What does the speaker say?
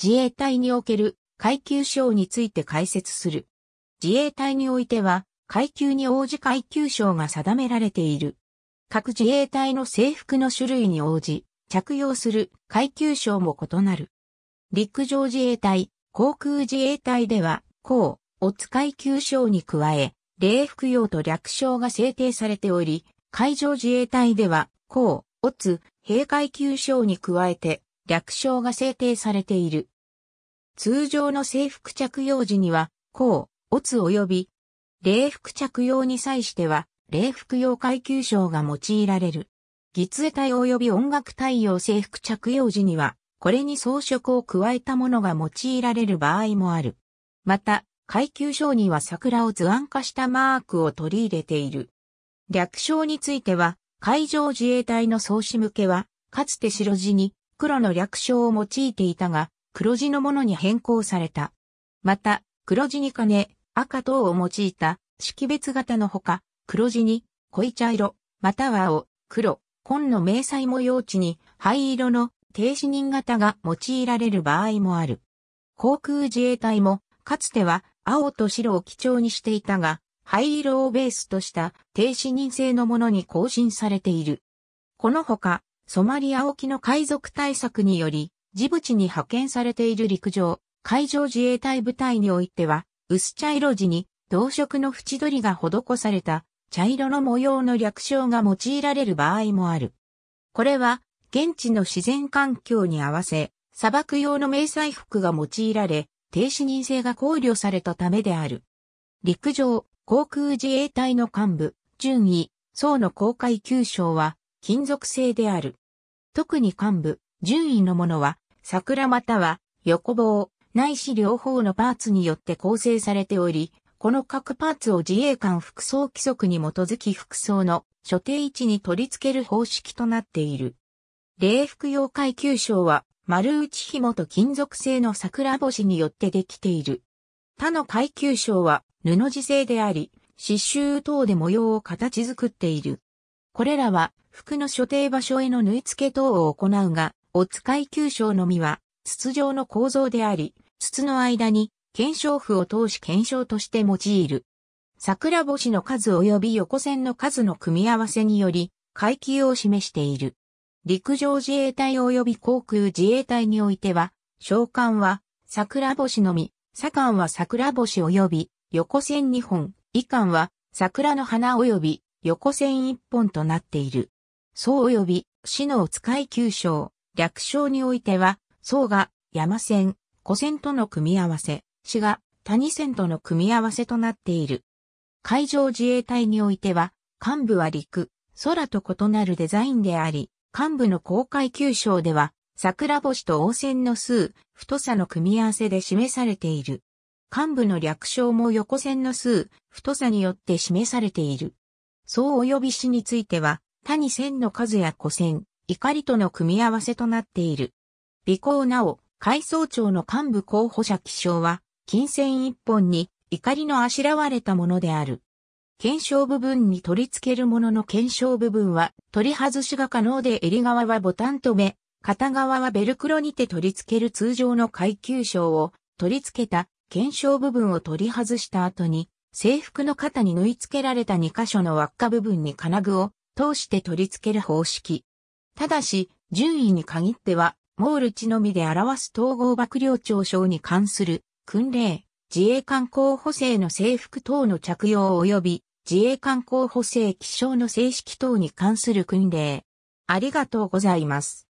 自衛隊における階級章について解説する。自衛隊においては、階級に応じ階級章が定められている。各自衛隊の制服の種類に応じ、着用する階級章も異なる。陸上自衛隊、航空自衛隊では、甲、オツ階級章に加え、礼服用と略称が制定されており、海上自衛隊では、甲、オツ、兵階級章に加えて、略称が制定されている。通常の制服着用時には、甲、乙及び、礼服着用に際しては、礼服用階級章が用いられる。義杖隊及び音楽対応制服着用時には、これに装飾を加えたものが用いられる場合もある。また、階級章には桜を図案化したマークを取り入れている。略称については、海上自衛隊の創始向けは、かつて白地に黒の略称を用いていたが、黒字のものに変更された。また、黒字に金、赤等を用いた識別型のほか、黒字に濃い茶色、または青、黒、紺の明細模様地に灰色の停止人型が用いられる場合もある。航空自衛隊も、かつては青と白を基調にしていたが、灰色をベースとした停止人性のものに更新されている。このほか、ソマリア沖の海賊対策により、ジブチに派遣されている陸上、海上自衛隊部隊においては、薄茶色地に同色の縁取りが施された茶色の模様の略称が用いられる場合もある。これは、現地の自然環境に合わせ、砂漠用の迷彩服が用いられ、停止認性が考慮されたためである。陸上、航空自衛隊の幹部、順位、層の公開急所は、金属製である。特に幹部、順位のものは、桜または横棒、ないし両方のパーツによって構成されており、この各パーツを自衛官服装規則に基づき服装の所定位置に取り付ける方式となっている。礼服用階級章は丸内紐と金属製の桜星によってできている。他の階級章は布地製であり、刺繍等で模様を形作っている。これらは服の所定場所への縫い付け等を行うが、お使い急所のみは筒状の構造であり、筒の間に検証符を通し検証として用いる。桜星の数及び横線の数の組み合わせにより、階級を示している。陸上自衛隊及び航空自衛隊においては、召喚は桜星のみ、左官は桜星及び横線2本、以官は桜の花及び横線一本となっている。宋及び、市の使い急所、略称においては、宋が山線、古線との組み合わせ、市が谷線との組み合わせとなっている。海上自衛隊においては、幹部は陸、空と異なるデザインであり、幹部の公開急所では、桜星と王線の数、太さの組み合わせで示されている。幹部の略称も横線の数、太さによって示されている。そうお呼びしについては、他に線の数や古線、怒りとの組み合わせとなっている。尾行なお、海藻庁の幹部候補者気象は、金線一本に怒りのあしらわれたものである。検証部分に取り付けるものの検証部分は取り外しが可能で襟側はボタン止め、片側はベルクロにて取り付ける通常の階級章を取り付けた検証部分を取り外した後に制服の肩に縫い付けられた2箇所の輪っか部分に金具を通して取り付ける方式。ただし、順位に限っては、モール値のみで表す統合幕僚長賞に関する訓令、自衛官候補生の制服等の着用及び自衛官候補生気象の正式等に関する訓令。ありがとうございます。